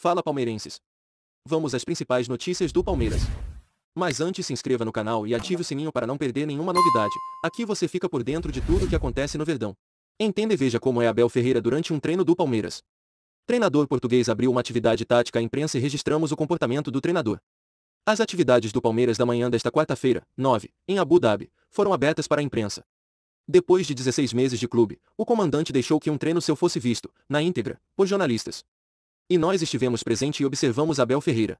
Fala palmeirenses. Vamos às principais notícias do Palmeiras. Mas antes se inscreva no canal e ative o sininho para não perder nenhuma novidade. Aqui você fica por dentro de tudo o que acontece no Verdão. Entenda e veja como é Abel Ferreira durante um treino do Palmeiras. Treinador português abriu uma atividade tática à imprensa e registramos o comportamento do treinador. As atividades do Palmeiras da manhã desta quarta-feira, 9, em Abu Dhabi, foram abertas para a imprensa. Depois de 16 meses de clube, o comandante deixou que um treino seu fosse visto, na íntegra, por jornalistas. E nós estivemos presente e observamos Abel Ferreira.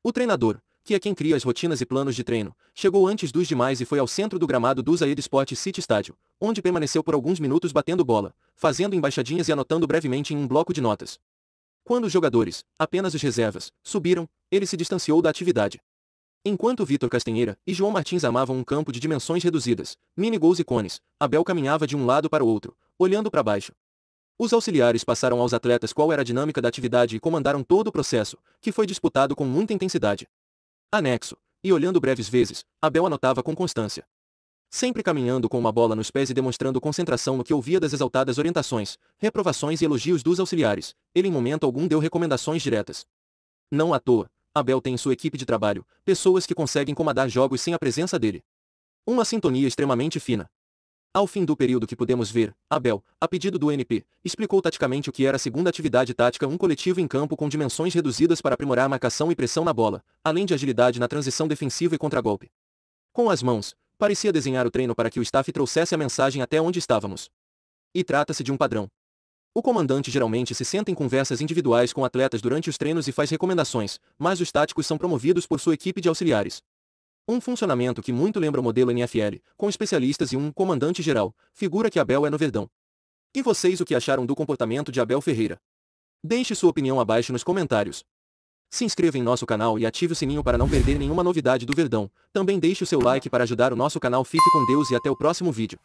O treinador, que é quem cria as rotinas e planos de treino, chegou antes dos demais e foi ao centro do gramado do Zaid Sport City Stadium, onde permaneceu por alguns minutos batendo bola, fazendo embaixadinhas e anotando brevemente em um bloco de notas. Quando os jogadores, apenas os reservas, subiram, ele se distanciou da atividade. Enquanto Vitor Castanheira e João Martins amavam um campo de dimensões reduzidas, mini gols e cones, Abel caminhava de um lado para o outro, olhando para baixo, os auxiliares passaram aos atletas qual era a dinâmica da atividade e comandaram todo o processo, que foi disputado com muita intensidade. Anexo. E olhando breves vezes, Abel anotava com constância. Sempre caminhando com uma bola nos pés e demonstrando concentração no que ouvia das exaltadas orientações, reprovações e elogios dos auxiliares, ele em momento algum deu recomendações diretas. Não à toa, Abel tem em sua equipe de trabalho pessoas que conseguem comandar jogos sem a presença dele. Uma sintonia extremamente fina. Ao fim do período que pudemos ver, Abel, a pedido do NP, explicou taticamente o que era a segunda atividade tática um coletivo em campo com dimensões reduzidas para aprimorar marcação e pressão na bola, além de agilidade na transição defensiva e contragolpe. Com as mãos, parecia desenhar o treino para que o staff trouxesse a mensagem até onde estávamos. E trata-se de um padrão. O comandante geralmente se senta em conversas individuais com atletas durante os treinos e faz recomendações, mas os táticos são promovidos por sua equipe de auxiliares. Um funcionamento que muito lembra o modelo NFL, com especialistas e um comandante geral, figura que Abel é no Verdão. E vocês o que acharam do comportamento de Abel Ferreira? Deixe sua opinião abaixo nos comentários. Se inscreva em nosso canal e ative o sininho para não perder nenhuma novidade do Verdão. Também deixe o seu like para ajudar o nosso canal. Fique com Deus e até o próximo vídeo.